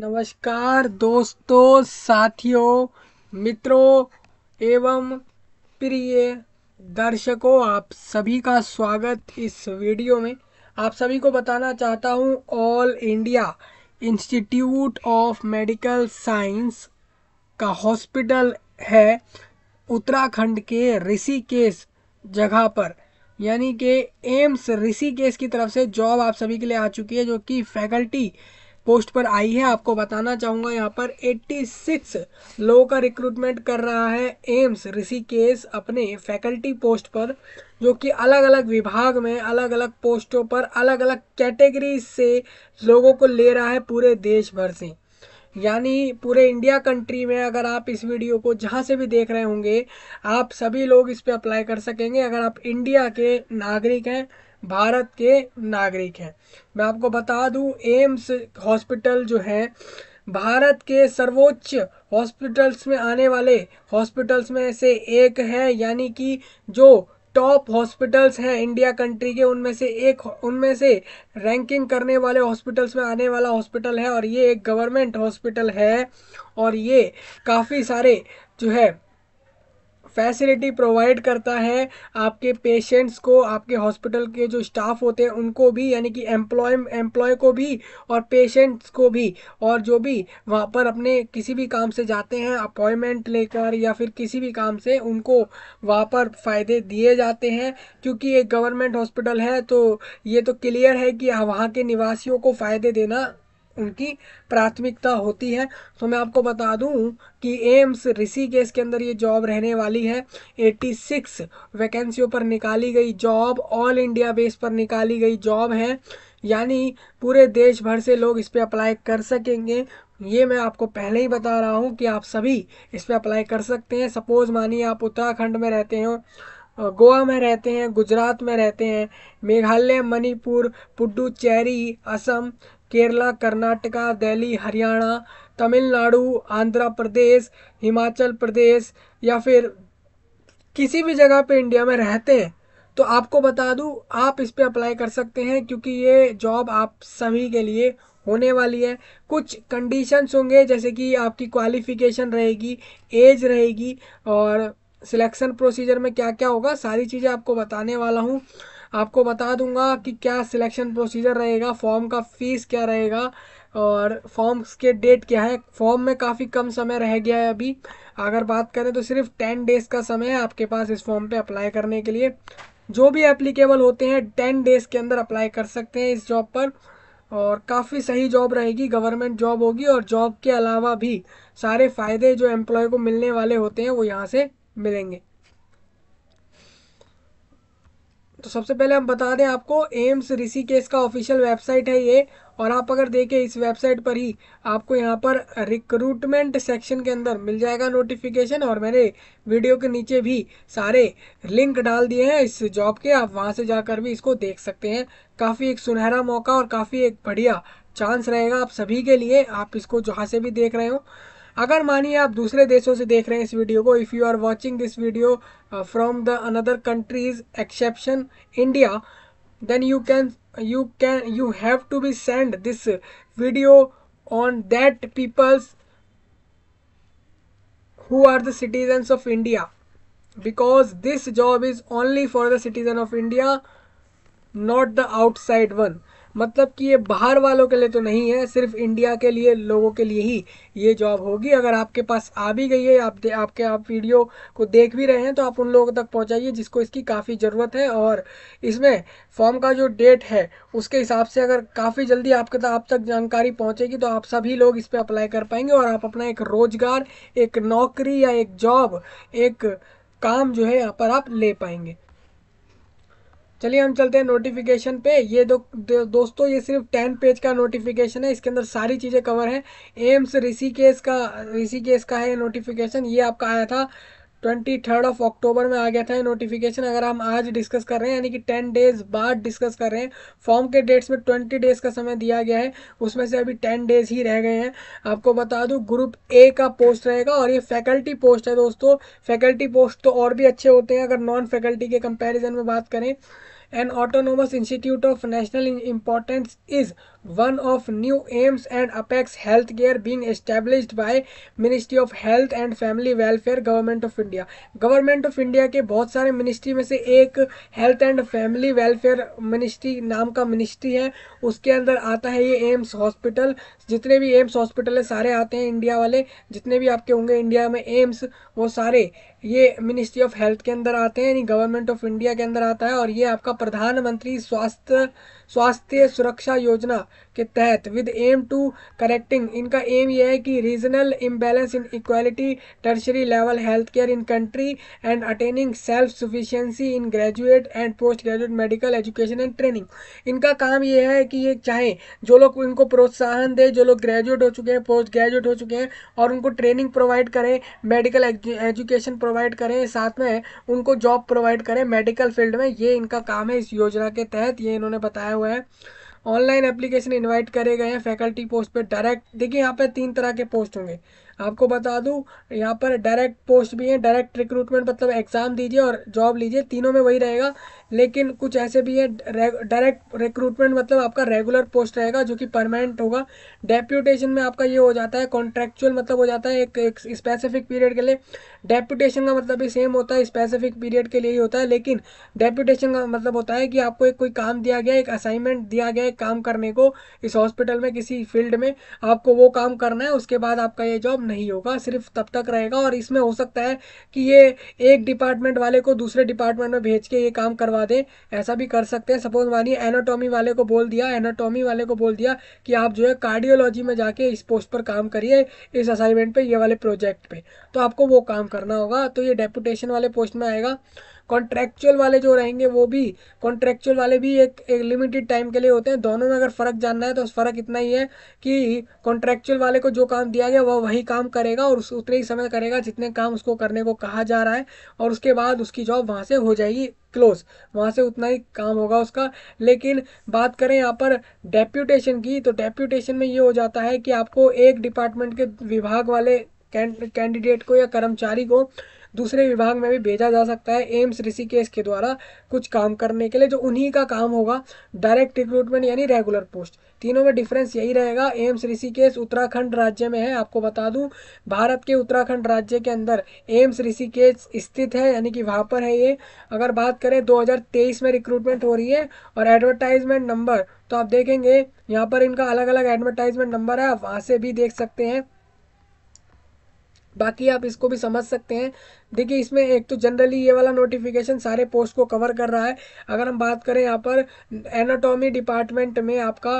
नमस्कार दोस्तों साथियों मित्रों एवं प्रिय दर्शकों आप सभी का स्वागत इस वीडियो में आप सभी को बताना चाहता हूं All India Institute of Medical Science का हॉस्पिटल है उत्तराखंड के ऋषिकेश जगह पर यानी कि एम्स ऋषिकेश की तरफ से जॉब आप सभी के लिए आ चुकी है जो कि फैकल्टी पोस्ट पर आई है आपको बताना चाहूँगा यहाँ पर 86 लोगों का रिक्रूटमेंट कर रहा है एम्स ऋषिकेश अपने फैकल्टी पोस्ट पर जो कि अलग अलग विभाग में अलग अलग पोस्टों पर अलग अलग कैटेगरी से लोगों को ले रहा है पूरे देश भर से यानी पूरे इंडिया कंट्री में अगर आप इस वीडियो को जहाँ से भी देख रहे होंगे आप सभी लोग इस पर अप्लाई कर सकेंगे अगर आप इंडिया के नागरिक हैं भारत के नागरिक हैं मैं आपको बता दूं एम्स हॉस्पिटल जो है भारत के सर्वोच्च हॉस्पिटल्स में आने वाले हॉस्पिटल्स में से एक है यानी कि जो टॉप हॉस्पिटल्स हैं इंडिया कंट्री के उनमें से एक उनमें से रैंकिंग करने वाले हॉस्पिटल्स में आने वाला हॉस्पिटल है और ये एक गवर्नमेंट हॉस्पिटल है और ये काफ़ी सारे जो है फैसिलिटी प्रोवाइड करता है आपके पेशेंट्स को आपके हॉस्पिटल के जो स्टाफ होते हैं उनको भी यानी कि एम्प्लॉय एम्प्लॉय को भी और पेशेंट्स को भी और जो भी वहाँ पर अपने किसी भी काम से जाते हैं अपॉइंटमेंट लेकर या फिर किसी भी काम से उनको वहाँ पर फ़ायदे दिए जाते हैं क्योंकि एक गवर्नमेंट हॉस्पिटल है तो ये तो क्लियर है कि वहाँ के निवासियों को फ़ायदे देना उनकी प्राथमिकता होती है तो मैं आपको बता दूं कि एम्स ऋषिकेश के अंदर ये जॉब रहने वाली है 86 वैकेंसियों पर निकाली गई जॉब ऑल इंडिया बेस पर निकाली गई जॉब है यानी पूरे देश भर से लोग इस पर अप्लाई कर सकेंगे ये मैं आपको पहले ही बता रहा हूँ कि आप सभी इस पर अप्लाई कर सकते हैं सपोज़ मानिए आप उत्तराखंड में रहते हो गोवा में रहते हैं गुजरात में रहते हैं मेघालय मणिपुर पुडुचेरी असम केरला कर्नाटका दिल्ली हरियाणा तमिलनाडु आंध्र प्रदेश हिमाचल प्रदेश या फिर किसी भी जगह पे इंडिया में रहते हैं तो आपको बता दूं आप इस पर अप्लाई कर सकते हैं क्योंकि ये जॉब आप सभी के लिए होने वाली है कुछ कंडीशंस होंगे जैसे कि आपकी क्वालिफिकेशन रहेगी एज रहेगी और सिलेक्शन प्रोसीजर में क्या क्या होगा सारी चीज़ें आपको बताने वाला हूँ आपको बता दूंगा कि क्या सिलेक्शन प्रोसीजर रहेगा फॉर्म का फीस क्या रहेगा और फॉर्म्स के डेट क्या है फॉर्म में काफ़ी कम समय रह गया है अभी अगर बात करें तो सिर्फ टेन डेज़ का समय है आपके पास इस फॉर्म पे अप्लाई करने के लिए जो भी एप्लीकेबल होते हैं टेन डेज़ के अंदर अप्लाई कर सकते हैं इस जॉब पर और काफ़ी सही जॉब रहेगी गवर्नमेंट जॉब होगी और जॉब के अलावा भी सारे फ़ायदे जो एम्प्लॉय को मिलने वाले होते हैं वो यहाँ से मिलेंगे तो सबसे पहले हम बता दें आपको एम्स ऋषिकेश का ऑफिशियल वेबसाइट है ये और आप अगर देखें इस वेबसाइट पर ही आपको यहाँ पर रिक्रूटमेंट सेक्शन के अंदर मिल जाएगा नोटिफिकेशन और मैंने वीडियो के नीचे भी सारे लिंक डाल दिए हैं इस जॉब के आप वहाँ से जाकर भी इसको देख सकते हैं काफ़ी एक सुनहरा मौका और काफ़ी एक बढ़िया चांस रहेगा आप सभी के लिए आप इसको जहाँ से भी देख रहे हो अगर मानिए आप दूसरे देशों से देख रहे हैं इस वीडियो को if you are watching this video from the another countries exception India then you can you can you have to be send this video on that peoples who are the citizens of India because this job is only for the citizen of India not the outside one मतलब कि ये बाहर वालों के लिए तो नहीं है सिर्फ इंडिया के लिए लोगों के लिए ही ये जॉब होगी अगर आपके पास आ भी गई है आप आपके आप वीडियो को देख भी रहे हैं तो आप उन लोगों तक पहुँचाइए जिसको इसकी काफ़ी ज़रूरत है और इसमें फॉर्म का जो डेट है उसके हिसाब से अगर काफ़ी जल्दी आपके तक आप तक जानकारी पहुँचेगी तो आप सभी लोग इस पर अप्लाई कर पाएंगे और आप अपना एक रोज़गार एक नौकरी या एक जॉब एक काम जो है यहाँ पर आप ले पाएंगे चलिए हम चलते हैं नोटिफिकेशन पे ये दो, दो दोस्तों ये सिर्फ टेन पेज का नोटिफिकेशन है इसके अंदर सारी चीज़ें कवर हैं एम्स ऋषिकेश का ऋषिकेश का है नोटिफिकेशन ये आपका आया था ट्वेंटी थर्ड ऑफ अक्टूबर में आ गया था ये नोटिफिकेशन अगर हम आज डिस्कस कर रहे हैं यानी कि टेन डेज बाद डिस्कस कर रहे हैं फॉर्म के डेट्स में ट्वेंटी डेज का समय दिया गया है उसमें से अभी टेन डेज ही रह गए हैं आपको बता दूं ग्रुप ए का पोस्ट रहेगा और ये फैकल्टी पोस्ट है दोस्तों फैकल्टी पोस्ट तो और भी अच्छे होते हैं अगर नॉन फैकल्टी के कंपेरिजन में बात करें an autonomous institute of national importance is one of new AIIMS and apex health care being established by ministry of health and family welfare government of India government of India के बहुत सारे ministry में से एक health and family welfare ministry नाम का ministry है उसके अंदर आता है ये एम्स हॉस्पिटल जितने भी एम्स हॉस्पिटल है सारे आते हैं इंडिया वाले जितने भी आपके होंगे इंडिया में एम्स वो सारे ये मिनिस्ट्री ऑफ हेल्थ के अंदर आते हैं यानी गवर्नमेंट ऑफ इंडिया के अंदर आता है और ये आपका प्रधानमंत्री स्वास्थ्य स्वास्थ्य सुरक्षा योजना के तहत विद एम टू करेक्टिंग इनका एम यह है कि regional imbalance inequality tertiary level health care in country and attaining self sufficiency in graduate and post graduate medical education and training इनका काम यह है कि ये चाहें जो लोग इनको प्रोत्साहन दें जो लोग ग्रेजुएट हो चुके हैं पोस्ट ग्रेजुएट हो चुके हैं और उनको ट्रेनिंग प्रोवाइड करें मेडिकल एजुकेशन प्रोवाइड करें साथ में उनको जॉब प्रोवाइड करें मेडिकल फील्ड में ये इनका काम है इस योजना के तहत ये इन्होंने बताया हुआ है ऑनलाइन एप्लीकेशन इनवाइट करे गए हैं फैकल्टी पोस्ट पे डायरेक्ट देखिए यहाँ पे तीन तरह के पोस्ट होंगे आपको बता दूँ यहाँ पर डायरेक्ट पोस्ट भी हैं डायरेक्ट रिक्रूटमेंट मतलब एग्ज़ाम दीजिए और जॉब लीजिए तीनों में वही रहेगा लेकिन कुछ ऐसे भी हैं डायरेक्ट रिक्रूटमेंट मतलब आपका रेगुलर पोस्ट रहेगा जो कि परमानेंट होगा डेप्यूटेशन में आपका ये हो जाता है कॉन्ट्रेक्चुअल मतलब हो जाता है एक, एक स्पेसिफिक पीरियड के लिए डेप्यूटेशन का मतलब भी सेम होता है स्पेसिफिक पीरियड के लिए ही होता है लेकिन डेप्यूटेशन का मतलब होता है कि आपको एक कोई काम दिया गया एक असाइनमेंट दिया गया एक काम करने को इस हॉस्पिटल में किसी फील्ड में आपको वो काम करना है उसके बाद आपका ये जॉब खत्म नहीं होगा सिर्फ तब तक रहेगा और इसमें हो सकता है कि ये एक डिपार्टमेंट वाले को दूसरे डिपार्टमेंट में भेज के ये काम करवा दें ऐसा भी कर सकते हैं सपोज मानिए एनाटॉमी वाले को बोल दिया एनाटॉमी वाले को बोल दिया कि आप जो है कार्डियोलॉजी में जाके इस पोस्ट पर काम करिए इस असाइनमेंट पर ये वाले प्रोजेक्ट पर तो आपको वो काम करना होगा तो ये डेपुटेशन वाले पोस्ट में आएगा कॉन्ट्रेक्चुअल वाले जो रहेंगे वो भी कॉन्ट्रेक्चुअल वाले भी एक, एक लिमिटेड टाइम के लिए होते हैं दोनों में अगर फ़र्क जानना है तो फ़र्क इतना ही है कि कॉन्ट्रेक्चुअल वाले को जो काम दिया गया वह वही काम करेगा और उस उतने ही समय करेगा जितने काम उसको करने को कहा जा रहा है और उसके बाद उसकी जॉब वहाँ से हो जाएगी क्लोज वहाँ से उतना ही काम होगा उसका लेकिन बात करें यहाँ पर डेप्यूटेशन की तो डेप्यूटेशन में ये हो जाता है कि आपको एक डिपार्टमेंट के विभाग वाले कैंडिडेट को या कर्मचारी को दूसरे विभाग में भी भेजा जा सकता है एम्स ऋषिकेश के द्वारा कुछ काम करने के लिए जो उन्हीं का काम होगा डायरेक्ट रिक्रूटमेंट यानी रेगुलर पोस्ट तीनों में डिफरेंस यही रहेगा एम्स ऋषिकेश उत्तराखंड राज्य में है आपको बता दूं भारत के उत्तराखंड राज्य के अंदर एम्स ऋषिकेश स्थित है यानी कि वहाँ पर है ये अगर बात करें 2023 में रिक्रूटमेंट हो रही है और एडवर्टाइजमेंट नंबर तो आप देखेंगे यहाँ पर इनका अलग अलग एडवर्टाइजमेंट नंबर है आप वहाँ से भी देख सकते हैं बाकी आप इसको भी समझ सकते हैं देखिए इसमें एक तो जनरली ये वाला नोटिफिकेशन सारे पोस्ट को कवर कर रहा है अगर हम बात करें यहाँ पर एनाटॉमी डिपार्टमेंट में आपका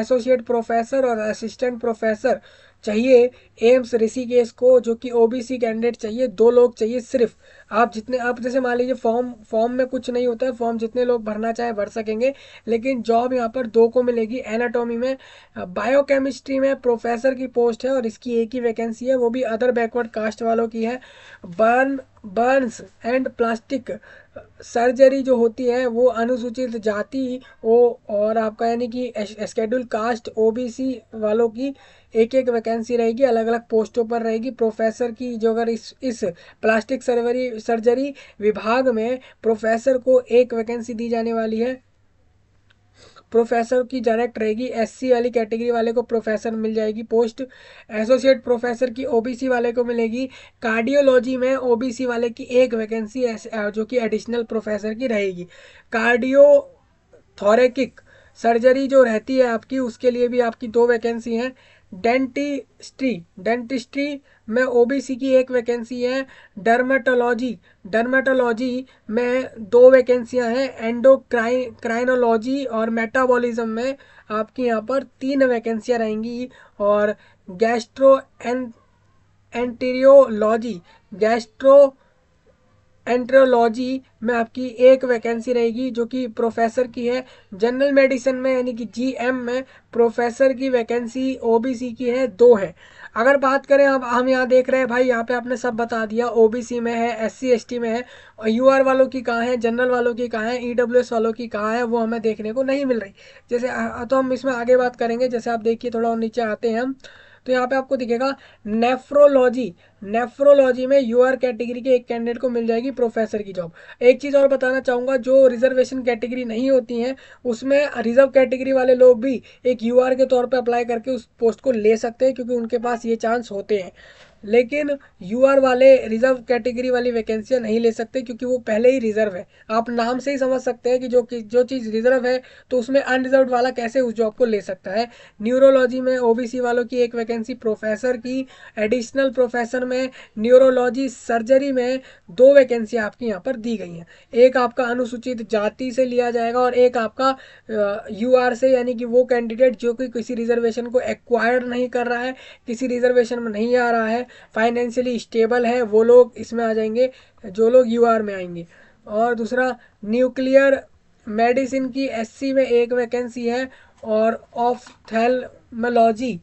एसोसिएट प्रोफेसर और असिस्टेंट प्रोफेसर चाहिए एम्स ऋषिकेश को जो कि ओबीसी कैंडिडेट चाहिए दो लोग चाहिए सिर्फ आप जितने आप जैसे मान लीजिए फॉर्म फॉर्म में कुछ नहीं होता है फॉर्म जितने लोग भरना चाहे भर सकेंगे लेकिन जॉब यहाँ पर दो को मिलेगी एनाटॉमी में बायोकेमिस्ट्री में प्रोफेसर की पोस्ट है और इसकी एक ही वैकेंसी है वो भी अदर बैकवर्ड कास्ट वालों की है burn burns and plastic surgery जो होती है वो अनुसूचित जाति ओ और आपका यानी कि स्केड्यूल कास्ट ओबीसी वालों की एक एक वैकेंसी रहेगी अलग अलग पोस्टों पर रहेगी प्रोफेसर की जो अगर इस इस प्लास्टिक सर्जरी सर्जरी विभाग में प्रोफेसर को एक वैकेंसी दी जाने वाली है प्रोफेसर की डायरेक्ट रहेगी एससी वाली कैटेगरी वाले को प्रोफेसर मिल जाएगी पोस्ट एसोसिएट प्रोफेसर की ओबीसी वाले को मिलेगी कार्डियोलॉजी में ओबीसी वाले की एक वैकेंसी जो कि एडिशनल प्रोफेसर की रहेगी कार्डियो थॉरेकिक सर्जरी जो रहती है आपकी उसके लिए भी आपकी दो वैकेंसी हैं डेंटिस्ट्री डेंटिस्ट्री में ओबीसी की एक वैकेंसी है डर्माटोलॉजी डर्माटोलॉजी में दो वैकेंसियां हैं एंडो क्राइ क्राइनोलॉजी और मेटाबॉलिज्म में आपकी यहाँ पर तीन वैकेंसियां रहेंगी और gastro en enterology gastroenterology में आपकी एक वैकेंसी रहेगी जो कि प्रोफेसर की है जनरल मेडिसिन में यानी कि जी एम में प्रोफेसर की वैकेंसी ओबीसी की है दो है अगर बात करें अब हम यहाँ देख रहे हैं भाई यहाँ पे आपने सब बता दिया ओबीसी में है एससी एसटी में है और आर वालों की कहाँ है जनरल वालों की कहाँ है ई e वालों की कहाँ है वो हमें देखने को नहीं मिल रही जैसे तो हम इसमें आगे बात करेंगे जैसे आप देखिए थोड़ा नीचे आते हैं हम तो यहाँ पे आपको दिखेगा नेफ्रोलॉजी नेफ्रोलॉजी में यूआर कैटेगरी के एक कैंडिडेट को मिल जाएगी प्रोफेसर की जॉब एक चीज़ और बताना चाहूँगा जो रिजर्वेशन कैटेगरी नहीं होती हैं उसमें रिजर्व कैटेगरी वाले लोग भी एक यूआर के तौर पर अप्लाई करके उस पोस्ट को ले सकते हैं क्योंकि उनके पास ये चांस होते हैं लेकिन यूआर वाले रिजर्व कैटेगरी वाली वैकेंसियाँ नहीं ले सकते क्योंकि वो पहले ही रिजर्व है आप नाम से ही समझ सकते हैं कि जो कि जो चीज़ रिजर्व है तो उसमें अनरिजर्व वाला कैसे उस जॉब को ले सकता है न्यूरोलॉजी में ओबीसी वालों की एक वैकेंसी प्रोफेसर की एडिशनल प्रोफेसर में न्यूरोलॉजी सर्जरी में दो वैकेंसी आपकी यहाँ पर दी गई हैं एक आपका अनुसूचित जाति से लिया जाएगा और एक आपका यू आर से यानी कि वो कैंडिडेट जो कि किसी रिजर्वेशन को एक्वायर नहीं कर रहा है किसी रिजर्वेशन में नहीं आ रहा है फाइनेंशियली स्टेबल है वो लोग इसमें आ जाएंगे जो लोग यू में आएंगे और दूसरा न्यूक्लियर मेडिसिन की एस में एक वैकेंसी है और ऑफ थेलमोलॉजी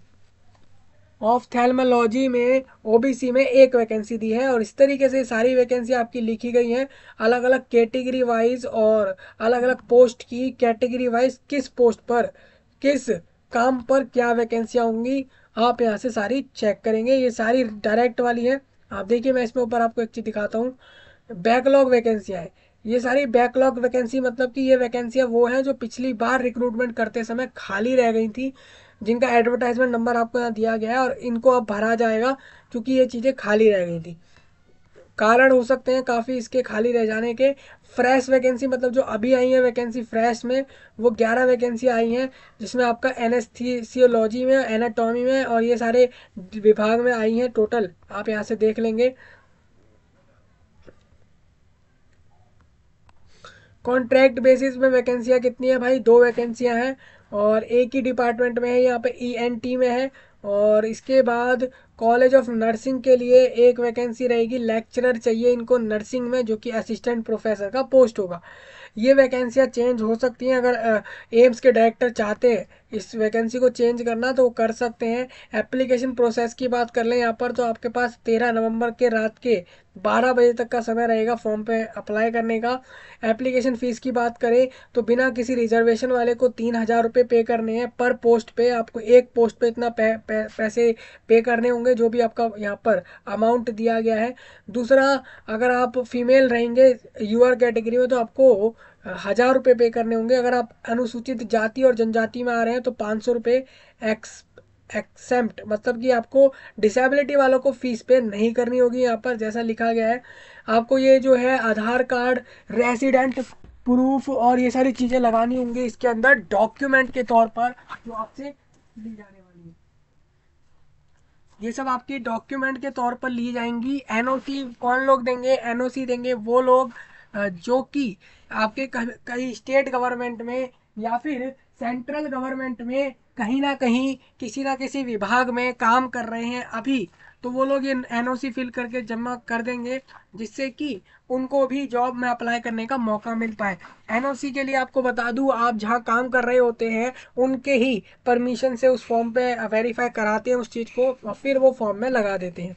ऑफ थेलमोलॉजी में ओबीसी में एक वैकेंसी दी है और इस तरीके से सारी वैकेंसी आपकी लिखी गई हैं अलग अलग कैटेगरी वाइज और अलग अलग पोस्ट की कैटेगरी वाइज किस पोस्ट पर किस काम पर क्या वैकेंसियाँ होंगी आप यहाँ से सारी चेक करेंगे ये सारी डायरेक्ट वाली है आप देखिए मैं इसमें ऊपर आपको एक चीज़ दिखाता हूँ बैकलॉग वैकेंसियाँ है ये सारी बैकलॉग वैकेंसी मतलब कि ये वैकेंसियाँ वो हैं जो पिछली बार रिक्रूटमेंट करते समय खाली रह गई थी जिनका एडवर्टाइजमेंट नंबर आपको यहाँ दिया गया है और इनको अब भरा जाएगा क्योंकि ये चीज़ें खाली रह गई थी कारण हो सकते हैं काफ़ी इसके खाली रह जाने के फ्रेश वैकेंसी मतलब जो अभी आई है वैकेंसी फ्रेश में वो ग्यारह वैकेंसी आई हैं जिसमें आपका एनेस्थीसियोलॉजी में एनाटॉमी में और ये सारे विभाग में आई हैं टोटल आप यहाँ से देख लेंगे कॉन्ट्रैक्ट बेसिस में वैकेंसियाँ कितनी है भाई दो वैकेंसियाँ हैं और एक ही डिपार्टमेंट में है यहाँ पे ई e में है और इसके बाद कॉलेज ऑफ नर्सिंग के लिए एक वैकेंसी रहेगी लेक्चरर चाहिए इनको नर्सिंग में जो कि असिस्टेंट प्रोफेसर का पोस्ट होगा ये वैकेंसियाँ चेंज हो सकती हैं अगर एम्स के डायरेक्टर चाहते हैं इस वैकेंसी को चेंज करना तो वो कर सकते हैं एप्लीकेशन प्रोसेस की बात कर लें यहाँ पर तो आपके पास तेरह नवंबर के रात के बारह बजे तक का समय रहेगा फॉर्म पे अप्लाई करने का एप्लीकेशन फ़ीस की बात करें तो बिना किसी रिजर्वेशन वाले को तीन हज़ार रुपये पे करने हैं पर पोस्ट पे आपको एक पोस्ट पे इतना पै, पै, पैसे पे करने होंगे जो भी आपका यहाँ पर अमाउंट दिया गया है दूसरा अगर आप फीमेल रहेंगे यूआर कैटेगरी में तो आपको हज़ार रुपये पे करने होंगे अगर आप अनुसूचित जाति और जनजाति में आ रहे हैं तो पाँच सौ रुपये एक्स एक्सेप्ट मतलब कि आपको डिसेबिलिटी वालों को फीस पे नहीं करनी होगी यहाँ पर जैसा लिखा गया है आपको ये जो है आधार कार्ड रेसिडेंट प्रूफ और ये सारी चीज़ें लगानी होंगी इसके अंदर डॉक्यूमेंट के तौर पर जो आपसे ली जाने वाली है ये सब आपके डॉक्यूमेंट के तौर पर ली जाएंगी एनओसी कौन लोग देंगे एनओसी देंगे वो लोग जो कि आपके कहीं स्टेट गवर्नमेंट में या फिर सेंट्रल गवर्नमेंट में कहीं ना कहीं किसी ना किसी विभाग में काम कर रहे हैं अभी तो वो लोग ये एन फिल करके जमा कर देंगे जिससे कि उनको भी जॉब में अप्लाई करने का मौका मिल पाए एन के लिए आपको बता दूँ आप जहाँ काम कर रहे होते हैं उनके ही परमिशन से उस फॉर्म पे वेरीफाई कराते हैं उस चीज़ को और फिर वो फॉर्म में लगा देते हैं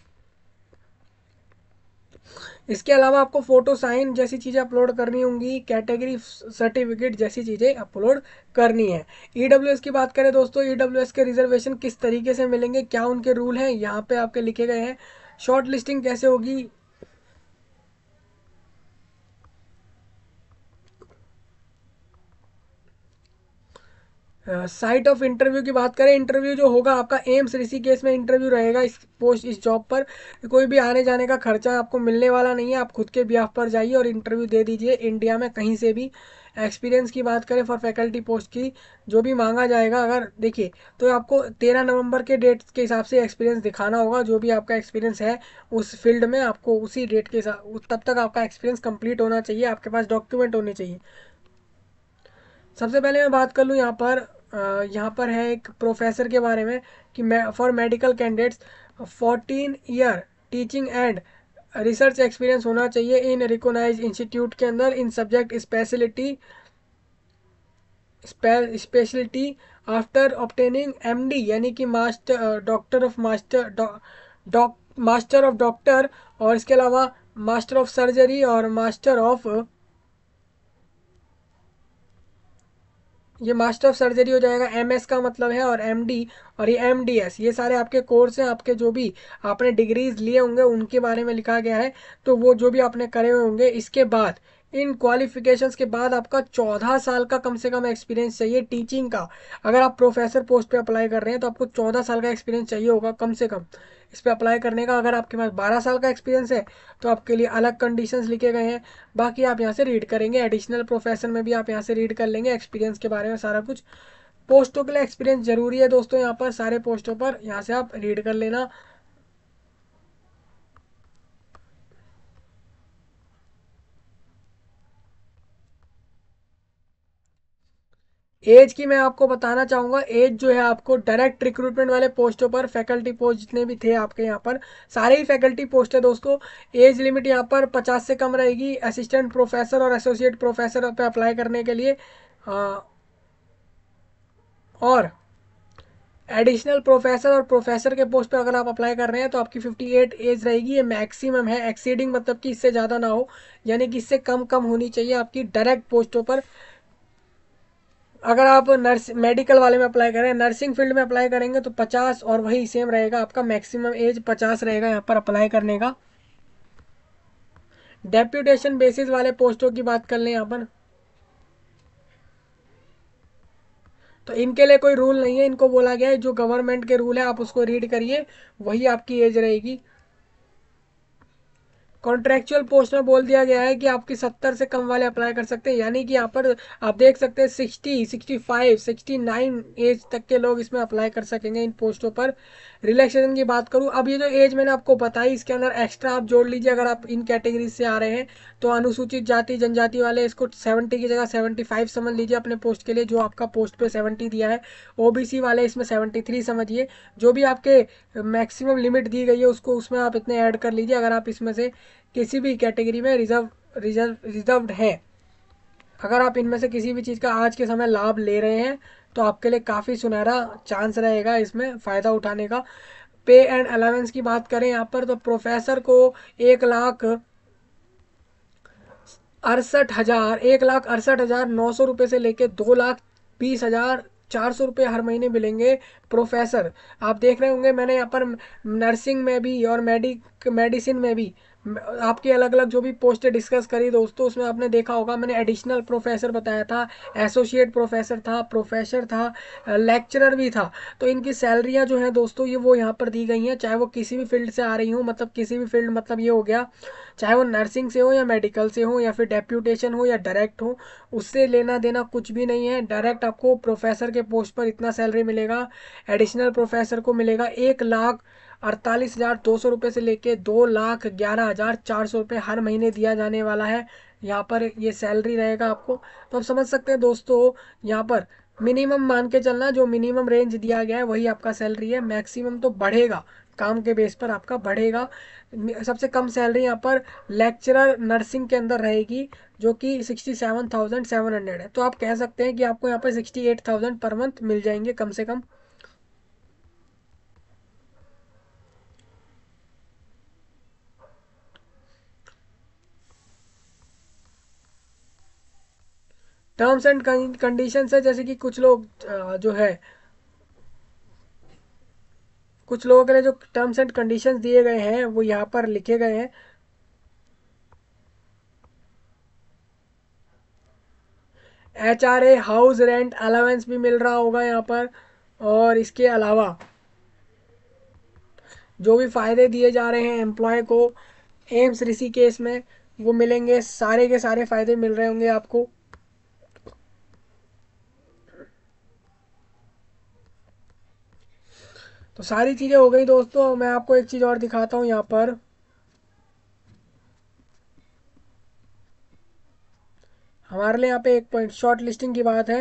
इसके अलावा आपको फ़ोटो साइन जैसी चीज़ें अपलोड करनी होंगी कैटेगरी सर्टिफिकेट जैसी चीज़ें अपलोड करनी है ई e की बात करें दोस्तों ई e के रिजर्वेशन किस तरीके से मिलेंगे क्या उनके रूल हैं यहाँ पर आपके लिखे गए हैं शॉर्ट लिस्टिंग कैसे होगी साइट ऑफ इंटरव्यू की बात करें इंटरव्यू जो होगा आपका एम्स ऋषिकेश में इंटरव्यू रहेगा इस पोस्ट इस जॉब पर कोई भी आने जाने का खर्चा आपको मिलने वाला नहीं है आप खुद के ब्याह पर जाइए और इंटरव्यू दे दीजिए इंडिया में कहीं से भी एक्सपीरियंस की बात करें फॉर फैकल्टी पोस्ट की जो भी मांगा जाएगा अगर देखिए तो आपको तेरह नवंबर के डेट के हिसाब से एक्सपीरियंस दिखाना होगा जो भी आपका एक्सपीरियंस है उस फील्ड में आपको उसी डेट के हिसाब तब तक आपका एक्सपीरियंस कंप्लीट होना चाहिए आपके पास डॉक्यूमेंट होने चाहिए सबसे पहले मैं बात कर लूँ यहाँ पर यहाँ पर है एक प्रोफेसर के बारे में कि for medical candidates 14 year teaching and research experience होना चाहिए इन रिकोनाइज इंस्टीट्यूट के अंदर in subject speciality speciality after obtaining D यानी कि master doctor of master doc master of doctor और इसके अलावा मास्टर ऑफ सर्जरी और मास्टर ऑफ ये मास्टर ऑफ सर्जरी हो जाएगा एम का मतलब है और एम और ये एम ये सारे आपके कोर्स हैं आपके जो भी आपने डिग्रीज लिए होंगे उनके बारे में लिखा गया है तो वो जो भी आपने करे हुए होंगे इसके बाद इन क्वालिफिकेशंस के बाद आपका चौदह साल का कम से कम एक्सपीरियंस चाहिए टीचिंग का अगर आप प्रोफेसर पोस्ट पे अप्लाई कर रहे हैं तो आपको चौदह साल का एक्सपीरियंस चाहिए होगा कम से कम इस पर अप्लाई करने का अगर आपके पास बारह साल का एक्सपीरियंस है तो आपके लिए अलग कंडीशंस लिखे गए हैं बाकी आप यहाँ से रीड करेंगे एडिशनल प्रोफेसर में भी आप यहाँ से रीड कर लेंगे एक्सपीरियंस के बारे में सारा कुछ पोस्टों के लिए एक्सपीरियंस जरूरी है दोस्तों यहाँ पर सारे पोस्टों पर यहाँ से आप रीड कर लेना एज की मैं आपको बताना चाहूँगा एज जो है आपको डायरेक्ट रिक्रूटमेंट वाले पोस्टों पर फैकल्टी पोस्ट जितने भी थे आपके यहाँ पर सारे ही फैकल्टी पोस्ट है दोस्तों एज लिमिट यहाँ पर पचास से कम रहेगी असिस्टेंट प्रोफेसर और एसोसिएट प्रोफेसर पर अप्लाई करने के लिए आ, हाँ। और एडिशनल प्रोफेसर और प्रोफेसर के पोस्ट पे अगर आप अप्लाई कर रहे हैं तो आपकी 58 एज रहेगी ये मैक्सिमम है एक्सीडिंग मतलब कि इससे ज़्यादा ना हो यानी कि इससे कम कम होनी चाहिए आपकी डायरेक्ट पोस्टों पर अगर आप नर्स मेडिकल वाले में अप्लाई करें नर्सिंग फील्ड में अप्लाई करेंगे तो पचास और वही सेम रहेगा आपका मैक्सिमम एज पचास रहेगा यहाँ पर अप्लाई करने का डेप्यूटेशन बेसिस वाले पोस्टों की बात कर लें यहाँ पर तो इनके लिए कोई रूल नहीं है इनको बोला गया है जो गवर्नमेंट के रूल है आप उसको रीड करिए वही आपकी एज रहेगी कॉन्ट्रेक्चुअल पोस्ट में बोल दिया गया है कि आपके सत्तर से कम वाले अप्लाई कर सकते हैं यानी कि यहाँ पर आप देख सकते हैं sixty sixty five sixty nine age तक के लोग इसमें अप्लाई कर सकेंगे इन पोस्टों पर रिलैक्सेशन की बात करूँ अब ये जो एज मैंने आपको बताई इसके अंदर एक्स्ट्रा आप जोड़ लीजिए अगर आप इन कैटेगरी से आ रहे हैं तो अनुसूचित जाति जनजाति वाले इसको सेवेंटी की जगह सेवेंटी फाइव समझ लीजिए अपने पोस्ट के लिए जो आपका पोस्ट पर सेवेंटी दिया है ओ वाले इसमें सेवेंटी थ्री समझिए जो भी आपके मैक्सिमम लिमिट दी गई है उसको उसमें आप इतने ऐड कर लीजिए अगर आप इसमें से किसी भी कैटेगरी में रिजर्व रिजर्व रिजर्व है अगर आप इनमें से किसी भी चीज़ का आज के समय लाभ ले रहे हैं तो आपके लिए काफ़ी सुनहरा चांस रहेगा इसमें फ़ायदा उठाने का पे एंड अलावेंस की बात करें यहाँ पर तो प्रोफेसर को एक लाख अड़सठ हज़ार एक लाख अड़सठ हज़ार नौ सौ रुपये से लेके दो लाख बीस हज़ार चार सौ रुपये हर महीने मिलेंगे प्रोफेसर आप देख रहे होंगे मैंने यहाँ पर नर्सिंग में भी और मेडिक मेडिसिन में भी आपके अलग अलग जो भी पोस्टें डिस्कस करी दोस्तों उसमें आपने देखा होगा मैंने एडिशनल प्रोफेसर बताया था एसोसिएट प्रोफेसर था प्रोफेसर था लेक्चरर भी था तो इनकी सैलरियाँ जो हैं दोस्तों ये वो यहाँ पर दी गई हैं चाहे वो किसी भी फील्ड से आ रही हूँ मतलब किसी भी फील्ड मतलब ये हो गया चाहे वो नर्सिंग से हो या मेडिकल से हो या फिर डेप्यूटेशन हो या डायरेक्ट हो उससे लेना देना कुछ भी नहीं है डायरेक्ट आपको प्रोफेसर के पोस्ट पर इतना सैलरी मिलेगा एडिशनल प्रोफेसर को मिलेगा एक लाख अड़तालीस हज़ार दो सौ रुपये से लेके दो लाख ग्यारह हज़ार चार सौ रुपये हर महीने दिया जाने वाला है यहाँ पर ये सैलरी रहेगा आपको तो आप समझ सकते हैं दोस्तों यहाँ पर मिनिमम मान के चलना जो मिनिमम रेंज दिया गया है वही आपका सैलरी है मैक्सिमम तो बढ़ेगा काम के बेस पर आपका बढ़ेगा सबसे कम सैलरी यहाँ पर लेक्चरर नर्सिंग के अंदर रहेगी जो कि sixty seven thousand seven hundred है तो आप कह सकते हैं कि आपको यहाँ पर sixty eight thousand per month मिल जाएंगे कम से कम टर्म्स एंड कंडीशन है जैसे कि कुछ लोग जो है कुछ लोगों के लिए जो टर्म्स एंड कंडीशन दिए गए हैं वो यहाँ पर लिखे गए हैं H R A house rent allowance भी मिल रहा होगा यहाँ पर और इसके अलावा जो भी फ़ायदे दिए जा रहे हैं एम्प्लॉय को एम्स ऋषि केस में वो मिलेंगे सारे के सारे फ़ायदे मिल रहे होंगे आपको तो सारी चीज़ें हो गई दोस्तों मैं आपको एक चीज़ और दिखाता हूं यहां पर हमारे लिए यहां पे एक पॉइंट शॉर्ट लिस्टिंग की बात है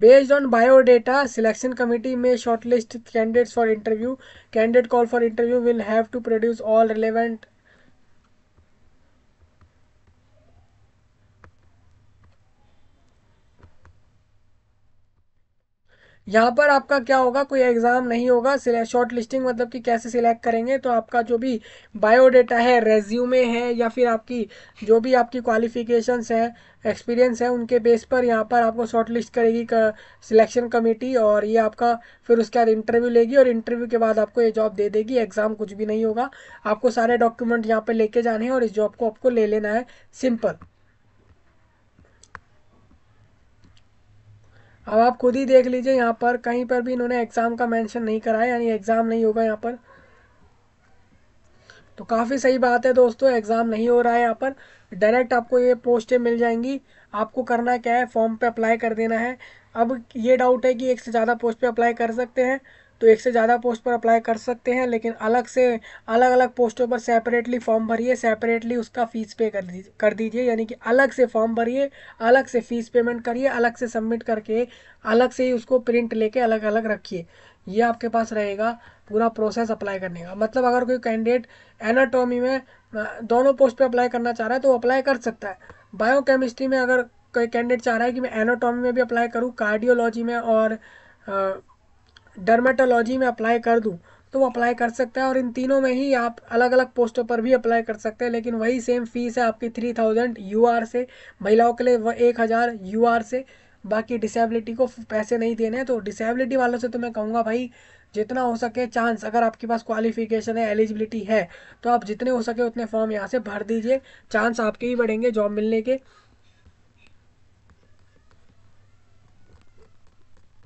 based on biodata selection committee में shortlist candidates for interview candidate call for interview will have to produce all relevant यहाँ पर आपका क्या होगा कोई एग्ज़ाम नहीं होगा शॉर्ट लिस्टिंग मतलब कि कैसे सिलेक्ट करेंगे तो आपका जो भी बायोडाटा है रेज्यूमे है या फिर आपकी जो भी आपकी क्वालिफिकेशंस है एक्सपीरियंस है उनके बेस पर यहाँ पर आपको शॉर्ट लिस्ट करेगी सिलेक्शन कमेटी और ये आपका फिर उसके बाद इंटरव्यू लेगी और इंटरव्यू के बाद आपको ये जॉब दे देगी एग्ज़ाम कुछ भी नहीं होगा आपको सारे डॉक्यूमेंट यहाँ पर लेके जाने हैं और इस जॉब को आपको ले लेना है सिंपल अब आप खुद ही देख लीजिए यहाँ पर कहीं पर भी इन्होंने एग्ज़ाम का मेंशन नहीं कराया यानी एग्ज़ाम नहीं होगा यहाँ पर तो काफ़ी सही बात है दोस्तों एग्ज़ाम नहीं हो रहा है यहाँ पर डायरेक्ट आपको ये पोस्टें मिल जाएंगी आपको करना क्या है फॉर्म पे अप्लाई कर देना है अब ये डाउट है कि एक से ज़्यादा पोस्ट पे अप्लाई कर सकते हैं तो एक से ज़्यादा पोस्ट पर अप्लाई कर सकते हैं लेकिन अलग से अलग अलग पोस्टों पर सेपरेटली फॉर्म भरिए सेपरेटली उसका फ़ीस पे कर दीजिए कर दीजिए यानी कि अलग से फॉर्म भरिए अलग से फ़ीस पेमेंट करिए अलग से सबमिट करके अलग से ही उसको प्रिंट लेके अलग अलग रखिए ये आपके पास रहेगा पूरा प्रोसेस अप्लाई करने का मतलब अगर कोई कैंडिडेट एनाटॉमी में दोनों पोस्ट पर अप्लाई करना चाह रहा है तो अप्लाई कर सकता है बायो में अगर कोई कैंडिडेट चाह रहा है कि मैं एनाटॉमी में भी अप्लाई करूँ कार्डियोलॉजी में और डर्मेटोलॉजी में अप्लाई कर दूँ तो वो अप्लाई कर सकता है और इन तीनों में ही आप अलग अलग पोस्टों पर भी अप्लाई कर सकते हैं लेकिन वही सेम फीस है आपकी थ्री थाउजेंड यू आर से महिलाओं के लिए वह एक हज़ार यू आर से बाकी डिसेबिलिटी को पैसे नहीं देने हैं तो डिसेबिलिटी वालों से तो मैं कहूँगा भाई जितना हो सके चांस अगर आपके पास क्वालिफिकेशन है एलिजिबिलिटी है तो आप जितने हो सके उतने फॉर्म यहाँ से भर दीजिए चांस आपके ही बढ़ेंगे जॉब मिलने के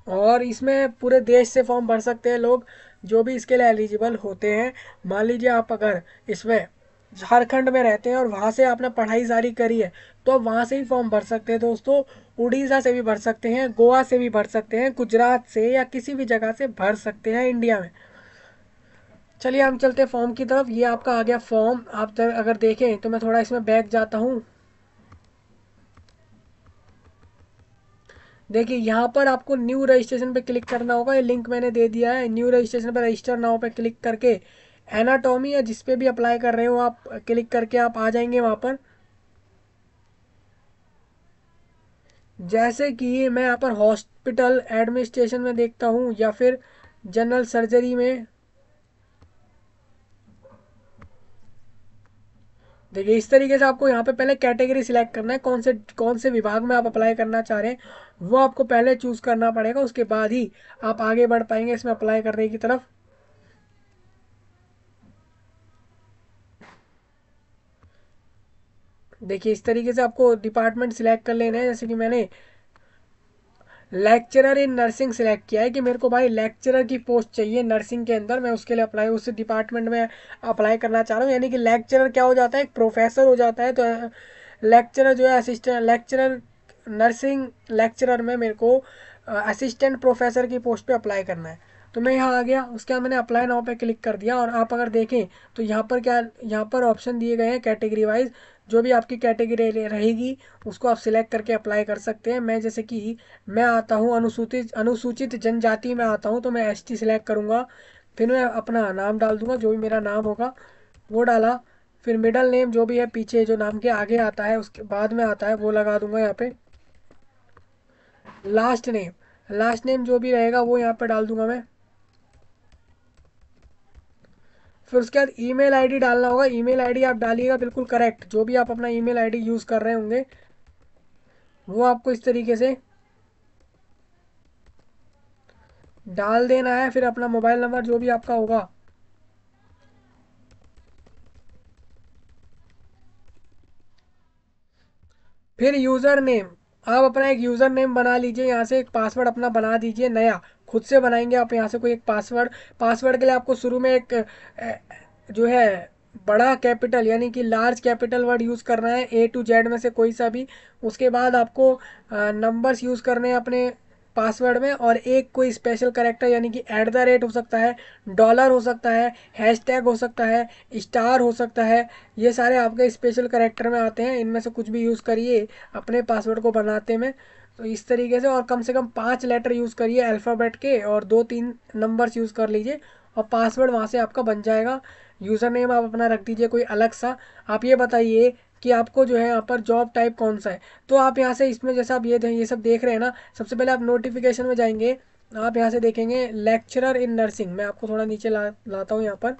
और इसमें पूरे देश से फॉर्म भर सकते हैं लोग जो भी इसके लिए एलिजिबल होते हैं मान लीजिए आप अगर इसमें झारखंड में रहते हैं और वहाँ से आपने पढ़ाई जारी करी है तो आप वहाँ से ही फॉर्म भर सकते हैं दोस्तों उड़ीसा से भी भर सकते हैं गोवा से भी भर सकते हैं गुजरात से या किसी भी जगह से भर सकते हैं इंडिया में चलिए हम चलते हैं फॉर्म की तरफ ये आपका आ गया फॉर्म आप अगर देखें तो मैं थोड़ा इसमें बैग जाता हूँ देखिए यहाँ पर आपको न्यू रजिस्ट्रेशन पे क्लिक करना होगा ये लिंक मैंने दे दिया है न्यू रजिस्ट्रेशन पे रजिस्टर नाव पे क्लिक करके एनाटॉमी या जिसपे भी अप्लाई कर रहे हो आप क्लिक करके आप आ जाएंगे वहाँ पर जैसे कि मैं यहाँ पर हॉस्पिटल एडमिनिस्ट्रेशन में देखता हूँ या फिर जनरल सर्जरी में देखिए इस तरीके से आपको यहाँ पे पहले कैटेगरी सिलेक्ट करना है कौन से कौन से विभाग में आप अप्लाई करना चाह रहे हैं वो आपको पहले चूज़ करना पड़ेगा उसके बाद ही आप आगे बढ़ पाएंगे इसमें अप्लाई करने की तरफ देखिए इस तरीके से आपको डिपार्टमेंट सिलेक्ट कर लेना है जैसे कि मैंने लेक्चरर इन नर्सिंग सेलेक्ट किया है कि मेरे को भाई लेक्चरर की पोस्ट चाहिए नर्सिंग के अंदर मैं उसके लिए अप्लाई उस डिपार्टमेंट में अप्लाई करना चाह रहा हूँ यानी कि लेक्चरर क्या हो जाता है एक प्रोफेसर हो जाता है तो लेक्चरर जो है असिस्टेंट लेक्चरर नर्सिंग लेक्चरर में मेरे को असिस्टेंट प्रोफेसर की पोस्ट पर अप्लाई करना है तो मैं यहाँ आ गया उसके बाद मैंने अप्लाई नाव पे क्लिक कर दिया और आप अगर देखें तो यहाँ पर क्या यहाँ पर ऑप्शन दिए गए हैं कैटेगरी वाइज जो भी आपकी कैटेगरी रहेगी उसको आप सिलेक्ट करके अप्लाई कर सकते हैं मैं जैसे कि मैं आता हूँ अनुसूचित अनुसूचित जनजाति में आता हूँ तो मैं एस सिलेक्ट करूँगा फिर मैं अपना नाम डाल दूँगा जो भी मेरा नाम होगा वो डाला फिर मिडल नेम जो भी है पीछे जो नाम के आगे आता है उसके बाद में आता है वो लगा दूंगा यहाँ पे लास्ट नेम लास्ट नेम जो भी रहेगा वो यहाँ पे डाल दूंगा मैं फिर उसके बाद ईमेल आईडी डालना होगा ईमेल आईडी आप डालिएगा बिल्कुल करेक्ट जो भी आप अपना ईमेल आईडी यूज़ कर रहे होंगे वो आपको इस तरीके से डाल देना है फिर अपना मोबाइल नंबर जो भी आपका होगा फिर यूज़र नेम आप अपना एक यूज़र नेम बना लीजिए यहाँ से एक पासवर्ड अपना बना दीजिए नया खुद से बनाएंगे आप यहाँ से कोई एक पासवर्ड पासवर्ड के लिए आपको शुरू में एक जो है बड़ा कैपिटल यानी कि लार्ज कैपिटल वर्ड यूज़ करना है ए टू जेड में से कोई सा भी उसके बाद आपको नंबर्स यूज़ करने हैं अपने पासवर्ड में और एक कोई स्पेशल करेक्टर यानी कि एट द रेट हो सकता है डॉलर हो सकता है हैश टैग हो सकता है स्टार हो सकता है ये सारे आपके स्पेशल करेक्टर में आते हैं इनमें से कुछ भी यूज़ करिए अपने पासवर्ड को बनाते में तो इस तरीके से और कम से कम पाँच लेटर यूज़ करिए अल्फ़ाबेट के और दो तीन नंबर्स यूज़ कर लीजिए और पासवर्ड वहाँ से आपका बन जाएगा यूज़र नेम आप अपना रख दीजिए कोई अलग सा आप ये बताइए कि आपको जो है यहाँ पर जॉब टाइप कौन सा है तो आप यहाँ से इसमें जैसा आप ये ये सब देख रहे हैं ना सबसे पहले आप नोटिफिकेशन में जाएंगे आप यहाँ से देखेंगे लेक्चरर इन नर्सिंग मैं आपको थोड़ा नीचे ला लाता हूँ यहाँ पर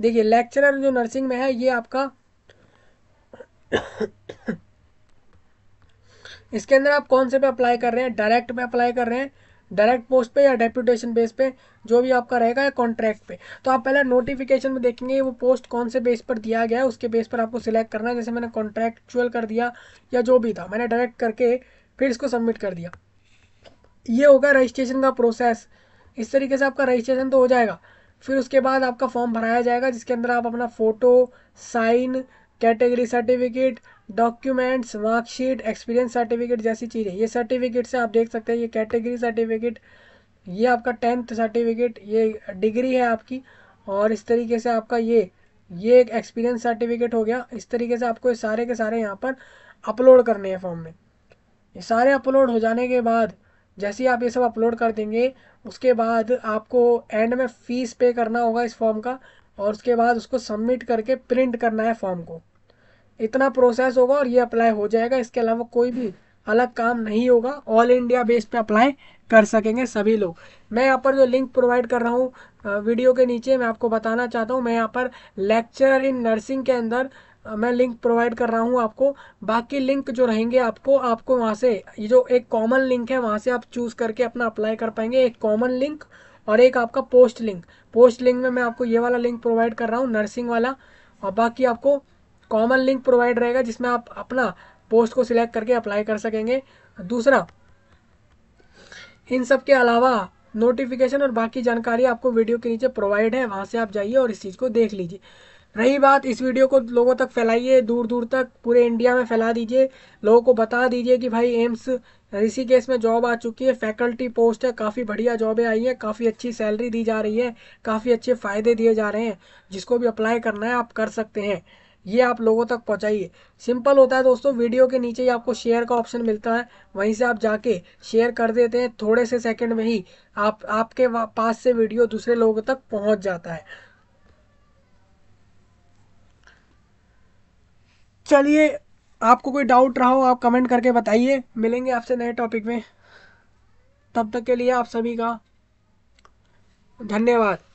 देखिए लेक्चरर जो नर्सिंग में है ये आपका इसके अंदर आप कौन से पे अप्लाई कर रहे हैं डायरेक्ट पे अप्लाई कर रहे हैं डायरेक्ट पोस्ट पे या डेप्यूटेशन बेस पे जो भी आपका रहेगा या कॉन्ट्रैक्ट पे तो आप पहले नोटिफिकेशन में देखेंगे वो पोस्ट कौन से बेस पर दिया गया है उसके बेस पर आपको सिलेक्ट करना है जैसे मैंने कॉन्ट्रैक्चुअल कर दिया या जो भी था मैंने डायरेक्ट करके फिर इसको सबमिट कर दिया ये होगा रजिस्ट्रेशन का प्रोसेस इस तरीके से आपका रजिस्ट्रेशन तो हो जाएगा फिर उसके बाद आपका फॉर्म भराया जाएगा जिसके अंदर आप अपना photo sign category certificate documents marksheet experience certificate जैसी चीज़ है ये सर्टिफिकेट से आप देख सकते हैं ये कैटेगरी सर्टिफिकेट ये आपका टेंथ सर्टिफिकेट ये डिग्री है आपकी और इस तरीके से आपका ये ये एक एक्सपीरियंस सर्टिफिकेट हो गया इस तरीके से आपको सारे के सारे यहाँ पर अपलोड करने हैं फॉर्म में ये सारे अपलोड हो जाने के बाद जैसे ही आप ये सब अपलोड कर देंगे उसके बाद आपको एंड में फ़ीस पे करना होगा इस फॉर्म का और उसके बाद उसको सबमिट करके प्रिंट करना है फॉर्म को इतना प्रोसेस होगा और ये अप्लाई हो जाएगा इसके अलावा कोई भी अलग काम नहीं होगा ऑल इंडिया बेस पे अप्लाई कर सकेंगे सभी लोग मैं यहाँ पर जो लिंक प्रोवाइड कर रहा हूँ वीडियो के नीचे मैं आपको बताना चाहता हूँ मैं यहाँ पर लेक्चर इन नर्सिंग के अंदर मैं लिंक प्रोवाइड कर रहा हूँ आपको बाकी लिंक जो रहेंगे आपको आपको वहाँ से ये जो एक कॉमन लिंक है वहाँ से आप चूज़ करके अपना अप्लाई कर पाएंगे एक कॉमन लिंक और एक आपका पोस्ट लिंक पोस्ट लिंक में मैं आपको ये वाला लिंक प्रोवाइड कर रहा हूँ नर्सिंग वाला और बाकी आपको कॉमन लिंक प्रोवाइड रहेगा जिसमें आप अपना पोस्ट को सिलेक्ट करके अप्लाई कर सकेंगे दूसरा इन सब के अलावा नोटिफिकेशन और बाकी जानकारी आपको वीडियो के नीचे प्रोवाइड है वहाँ से आप जाइए और इस चीज़ को देख लीजिए रही बात इस वीडियो को लोगों तक फैलाइए दूर दूर तक पूरे इंडिया में फैला दीजिए लोगों को बता दीजिए कि भाई एम्स ऋषिकेश में जॉब आ चुकी है फैकल्टी पोस्ट है काफ़ी बढ़िया जॉबें आई हैं काफ़ी अच्छी सैलरी दी जा रही है काफ़ी अच्छे फ़ायदे दिए जा रहे हैं जिसको भी अप्लाई करना है आप कर सकते हैं ये आप लोगों तक पहुंचाइए सिंपल होता है दोस्तों वीडियो के नीचे ही आपको शेयर का ऑप्शन मिलता है वहीं से आप जाके शेयर कर देते हैं थोड़े से सेकंड में ही आप आपके पास से वीडियो दूसरे लोगों तक पहुंच जाता है चलिए आपको कोई डाउट रहा हो आप कमेंट करके बताइए मिलेंगे आपसे नए टॉपिक में तब तक के लिए आप सभी का धन्यवाद